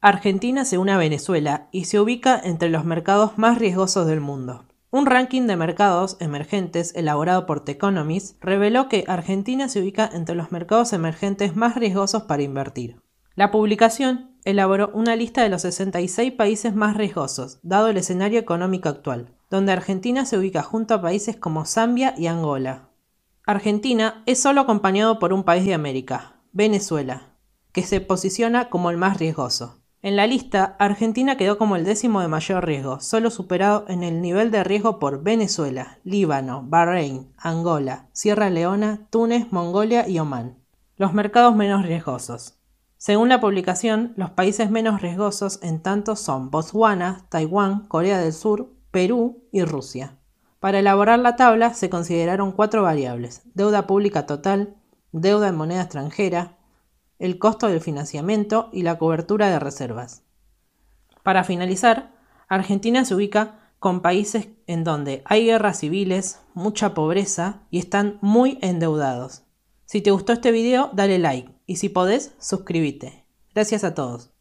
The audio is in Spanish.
Argentina se une a Venezuela y se ubica entre los mercados más riesgosos del mundo. Un ranking de mercados emergentes elaborado por The reveló que Argentina se ubica entre los mercados emergentes más riesgosos para invertir. La publicación elaboró una lista de los 66 países más riesgosos, dado el escenario económico actual, donde Argentina se ubica junto a países como Zambia y Angola. Argentina es solo acompañado por un país de América, Venezuela, que se posiciona como el más riesgoso. En la lista, Argentina quedó como el décimo de mayor riesgo, solo superado en el nivel de riesgo por Venezuela, Líbano, Bahrein, Angola, Sierra Leona, Túnez, Mongolia y Omán. Los mercados menos riesgosos. Según la publicación, los países menos riesgosos en tanto son Botswana, Taiwán, Corea del Sur, Perú y Rusia. Para elaborar la tabla se consideraron cuatro variables, deuda pública total, deuda en moneda extranjera, el costo del financiamiento y la cobertura de reservas. Para finalizar, Argentina se ubica con países en donde hay guerras civiles, mucha pobreza y están muy endeudados. Si te gustó este video, dale like y si podés, suscríbete. Gracias a todos.